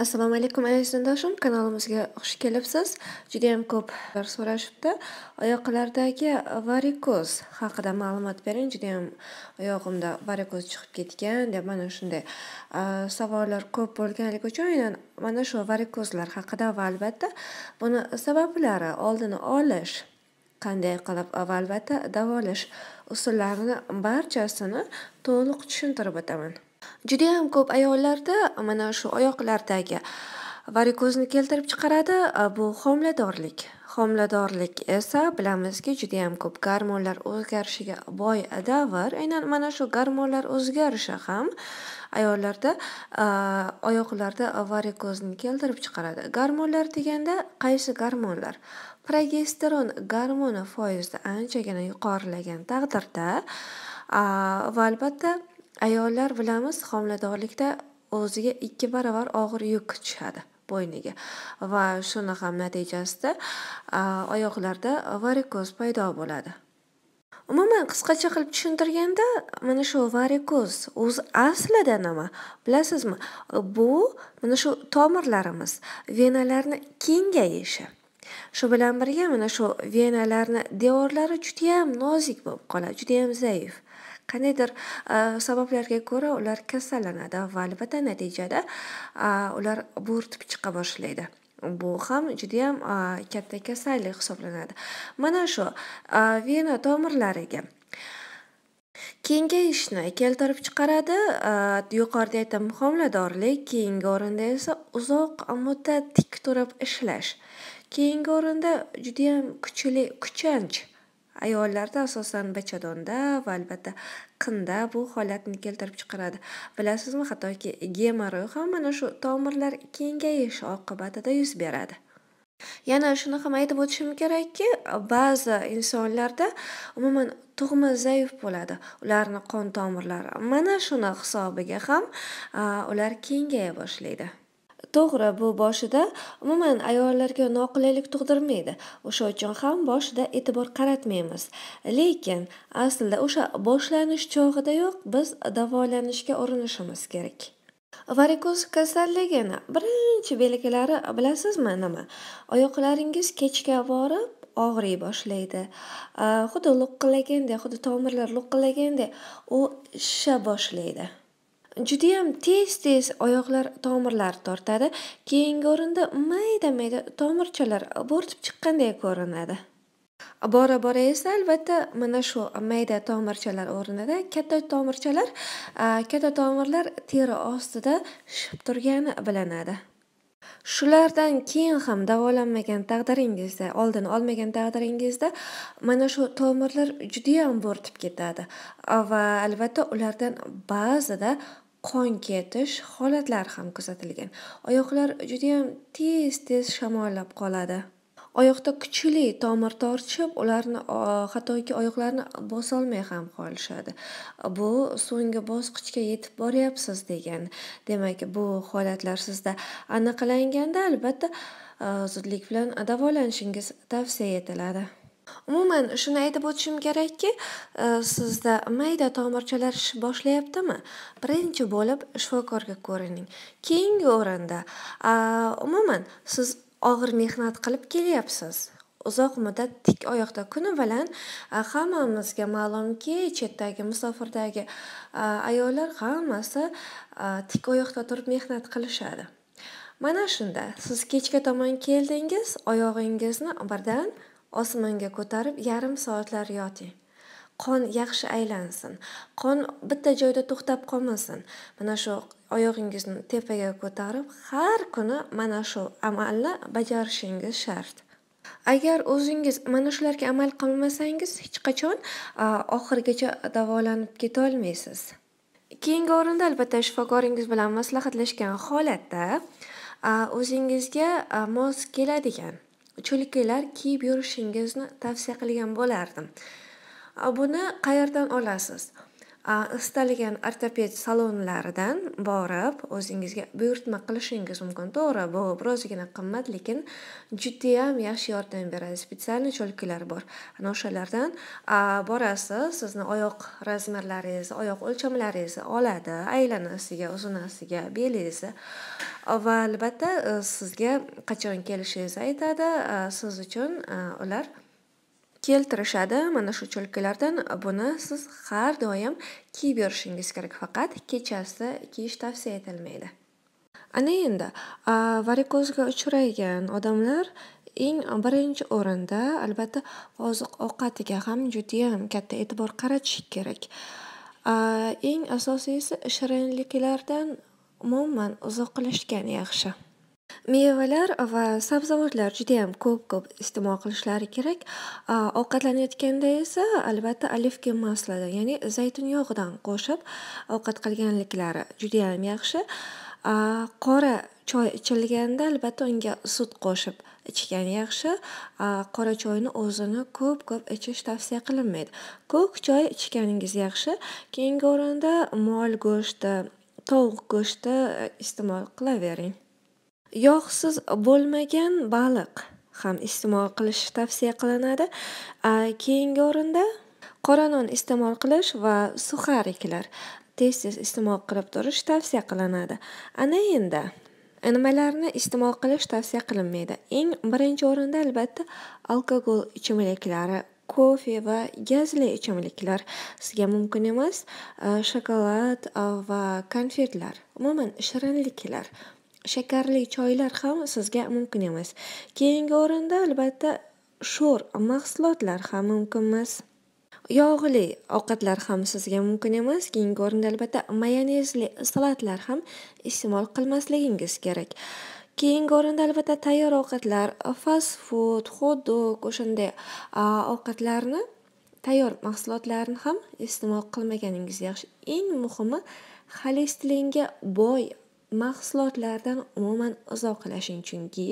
assalomu alaykum aziz sinfdoshim kanalimizga xush kelibsiz judayam ko'p so'rashibdi oyoqlardagi varikoz haqida ma'lumot bering judayam oyog'imda varikoz chiqib ketgan deb mana shunday savollar ko'p bo'lganligi uchun aynan mana shu varikozlar haqida va albatta buni sabablari oldini olish qanday qilib va albatta davolash usullarini barchasini to'liq tushuntirib o'taman juda ham ko'p ayollarda e, mana shu oyoqlardagi varikozni keltirib chiqaradi e, bu homiladorlik. Homiladorlik esa bilamizki juda ham ko'p gormonlar o'zgarishiga boy davr. Aynan mana shu gormonlar o'zgarishi ham ayollarda e, oyoqlarda varikozni keltirib chiqaradi. Gormonlar deganda qaysi gormonlar? Progesteron gormoni foizda anchagina yuqorilagan taqdirda va albatta ayollar bilamiz homiladorlikda o'ziga ikki baravar og'ir yuk tushadi bo'yniga va shuni ham natijasida oyoqlarda varikoz paydo bo'ladi umuman qisqacha qilib tushuntirganda mana shu varikoz o'zi aslida nima bilasizmi bu mana shu tomirlarimiz venalarni kengayishi shu bilan birga mana shu venalarni devorlari judayam nozik bo'lib qoladi judayam zaif qandaydir e, sabablarga ko'ra ular kasallanadi va albatta natijada e, ular bo'rtib chiqa boshlaydi bu ham judayam e, katta kasallik hisoblanadi mana shu vena tomirlariga kengayishni keltirib chiqaradi yuqorida aytdim homiladorlik keyingi o'rinda esa uzoq muddat tik turib ishlash keyingi o'rinda judayam kuchli kuchanch ayollarda asosan bachadonda va albatta qinda bu holatni keltirib chiqaradi bilasizmi hattoki gemoroy ham mana shu tomirlar kengayishi oqibatida yuz beradi yana shuni ham aytib o'tishim kerakki ba'zi insonlarda umuman tug'ma zaif bo'ladi ularni qon tomirlari mana shuni hisobiga ham ular kengaya boshlaydi to'g'ri bu boshida umuman ayollarga noqulaylik tug'dirmaydi o'sha uchun ham boshida e'tibor qaratmaymiz lekin aslida o'sha boshlanish chog'idayoq biz davolanishga urinishimiz kerak varikoz kasalligini birinchi belgilari bilasizmi nima oyoqlaringiz kechga borib og'riy boshlaydi xuddi luqqillaganday xuddi tomirlar luqqillaganday u shisha boshlaydi judayam tez tez oyoqlar tomirlari tortadi keyingi o'rinda mayda mayda tomirchalar bo'rtib chiqqanday ko'rinadi bora bora esa albatta mana shu mayda tomirchalar o'rnida katta tomirchalar katta tomirlar teri ostida shishib turgani bilinadi shulardan keyin ham davolanmagan taqdiringizda oldini olmagan taqdiringizda mana shu tomirlar judayam bo'rtib ketadi va albatta ulardan ba'zida qon ketish holatlari ham kuzatilgan oyoqlar judayam tez tez shamollab qoladi oyoqda kuchli tomir tortishib ularni hattoki oyoqlarni bosolmay ham qolishadi bu so'nggi bosqichga yetib boryapsiz degan demak bu holatlar sizda aniqlanganda albatta e, zudlik bilan davolanishingiz tavsiya etiladi umuman shuni aytib o'tishim kerakki e, sizda mayda tomirchalar ish boshlayaptimi birinchi bo'lib shifokorga ko'rining keyingi o'rinda umuman siz og'ir mehnat qilib kelyapsiz uzoq muddat tik oyoqda kuni bilan hammamizga ma'lumki chetdagi musofirdagi ayollar hammasi tik oyoqda turib mehnat qilishadi mana shunda siz kechga tomon keldingiz oyog'ingizni birdan osmonga ko'tarib yarim soatlar yoting qon yaxshi aylansin qon bitta joyda to'xtab qolmasin mana shu oyog'ingizni tepaga ko'tarib har kuni mana shu amalni bajarishingiz shart agar o'zingiz mana shularga amal qilmasangiz hech qachon oxirigacha davolanib ketolmaysiz keyingi o'rinda albatta shifokoringiz bilan maslahatlashgan holatda o'zingizga mos keladigan cho'likkalar kiyib yurishingizni tavsiya qilgan bo'lardim buni qayerdan olasiz istalgan ortoped salonlaridan borib o'zingizga buyurtma qilishingiz mumkin to'g'ri bu birozgina qimmat lekin judayam yaxshi yordam beradi специальный cho'lkalar bor ana o'shalardan borasiz sizni oyoq razmerlaringiz oyoq o'lchamlaringizni oladi aylanasiga uzunasiga belingizni va albatta e, sizga qachon kelishingizni aytadi e, siz uchun e, ular keltirishadi mana shu cho'lkalardan buni siz har doim kiyib yurishingiz kerak faqat kechasi kiyish tavsiya etilmaydi ana endi varikozga uchragan odamlar eng birinchi o'rinda albatta oziq ovqatiga ham judayam katta e'tibor qaratish kerak eng asosiysi shirinliklardan umuman uzoqlashgan yaxshi Mevalar va sabzavotlar juda ham ko'p-ko'p iste'mol qilishlari kerak. Ovqatlanayotganda esa albatta olivka maslida ya'ni zaytun yog'idan qo'shib ovqat qilganliklari juda ham yaxshi. Qora choy ichilganda albatta unga sut qo'shib ichgan yaxshi. Qora choyni o'zini ko'p-ko'p ichish tavsiya qilinmaydi. Ko'k choy ichganingiz yaxshi. Keyingi o'rinda mol go'shti, tovuq go'shti iste'mol qilavering. yog'siz bo'lmagan baliq ham iste'mol qilish tavsiya qilinadi keyingi o'rinda qora non iste'mol qilish va suxariklar tez tez iste'mol qilib turish tavsiya qilinadi ana endi nimalarni iste'mol qilish tavsiya qilinmaydi eng birinchi o'rinda albatta alkogol ichimliklari kofe va gazli ichimliklar sizga mumkin emas shokolad va konfetlar umuman shirinliklar shakarli choylar ham sizga mumkin emas keyingi o'rinda albatta sho'r mahsulotlar ham mumkin emas yog'li ovqatlar ham sizga mumkin emas keyingi o'rinda albatta mayonezli salatlar ham iste'mol qilmasligingiz kerak keyingi o'rinda albatta tayyor ovqatlar fast food hot dog o'shanday ovqatlarni tayyor mahsulotlarni ham iste'mol qilmaganingiz yaxshi eng muhimi xolesteringa boy mahsulotlardan umuman uzoqlashing chunki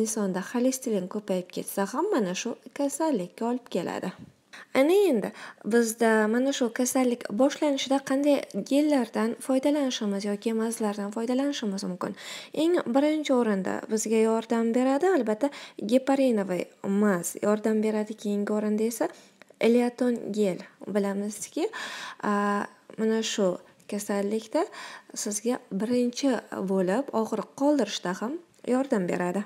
insonda xolesterin ko'payib ketsa ham mana shu kasallikka olib keladi ana endi bizda mana shu kasallik boshlanishida qanday gellardan foydalanishimiz yoki mazlardan foydalanishimiz mumkin eng birinchi o'rinda bizga yordam beradi albatta geparinovый maz yordam beradi keyingi o'rinda esa eliaton gel bilamizki mana shu kasallikda sizga birinchi bo'lib og'riq qoldirishda ham yordam beradi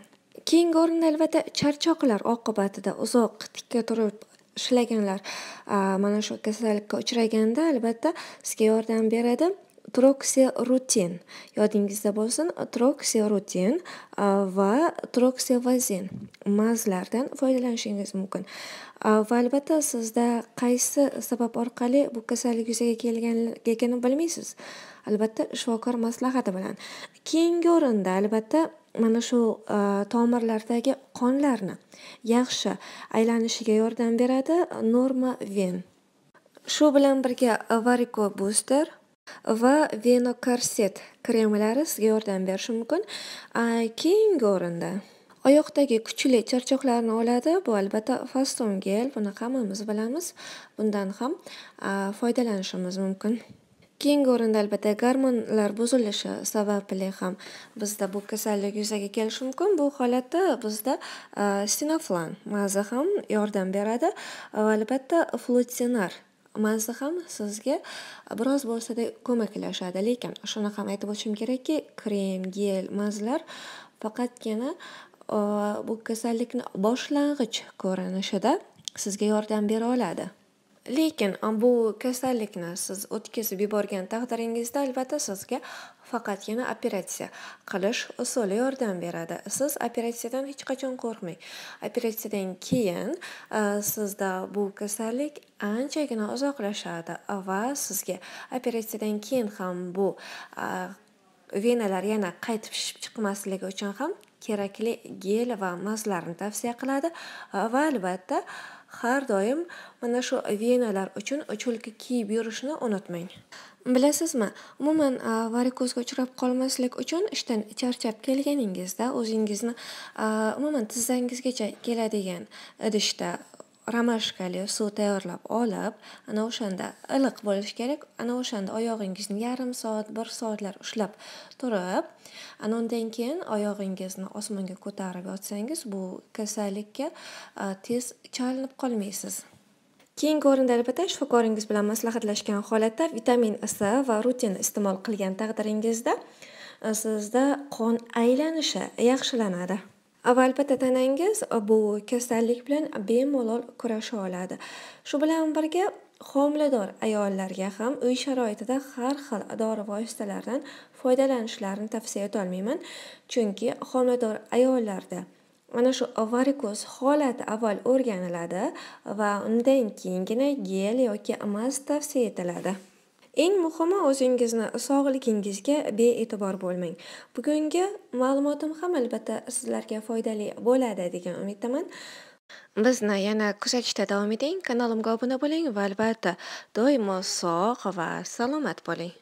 keyingi o'rinda albatta charchoqlar oqibatida uzoq tikka turib ishlaganlar mana shu kasallikka uchraganda albatta sizga yordam beradi troksirutin yodingizda bo'lsin troksirutin va troksivazin mazlardan foydalanishingiz mumkin va albatta sizda qaysi sabab orqali bu kasallik yuzaga kelganligini bilmaysiz albatta shifokor maslahati bilan keyingi o'rinda albatta mana shu tomirlardagi qonlarni yaxshi aylanishiga yordam beradi norma ven shu bilan birga variko buster va venokorset kremlari sizga yordam berishi mumkin keyingi o'rinda oyoqdagi kuchli charchoqlarni oladi bu albatta faston gel buni hammamiz bilamiz bundan ham foydalanishimiz mumkin keyingi o'rinda albatta garmonlar buzilishi sababli ham bizda bu kasallik yuzaga kelishi mumkin bu holatda bizda sinoflan mazi ham yordam beradi va albatta flutsinar mansi ham sizga biroz bo'lsada ko'maklashadi lekin shuni ham aytib o'tishim kerakki krem gel mazlar faqatgina bu kasallikni boshlang'ich ko'rinishida sizga yordam bera oladi lekin bu kasallikni siz o'tkazib yuborgan taqdiringizda albatta sizga faqatgina operatsiya qilish usuli yordam beradi siz operatsiyadan hech qachon qo'rqmang operatsiyadan keyin e, sizda bu kasallik anchagina uzoqlashadi va sizga operatsiyadan keyin ham bu e, venalar yana qaytib shishib chiqmasligi uchun ham kerakli gel va mazlarni tavsiya qiladi e, va albatta har doim mana shu venalar uchun cho'lka kiyib yurishni unutmang bilasizmi umuman varikozga uchrab qolmaslik uchun ishdan charchab kelganingizda o'zingizni umuman tizzangizgacha keladigan idishda ramashkali suv tayyorlab olib ana o'shanda iliq bo'lishi kerak ana o'shanda oyog'ingizni yarim soat bir soatlar ushlab turib ana undan keyin oyog'ingizni osmonga ko'tarib yotsangiz bu kasallikka tez chalinib qolmaysiz keyingi o'rinda albatta shifokoringiz bilan maslahatlashgan holatda vitamin s va rutin iste'mol qilgan taqdiringizda sizda qon aylanishi yaxshilanadi albatta tanangiz bu kasallik bilan bemalol kurasha oladi shu bilan birga homilador ayollarga ham uy sharoitida har xil dori vositalaridan foydalanishlarini tavsiya etolmayman chunki homilador ayollarda mana shu varikoz holati avval o'rganiladi va undan keyingina gel yoki mast tavsiya etiladi Eng muhimi o'zingizni sog'ligingizga bee'tibor bo'lmang. Bugungi ma'lumotim ham albatta sizlarga foydali bo'ladi degan umiddaman. Bizni yana kuzatishda davom eting, kanalimga obuna bo'ling va albatta doimo sog' va salomat bo'ling.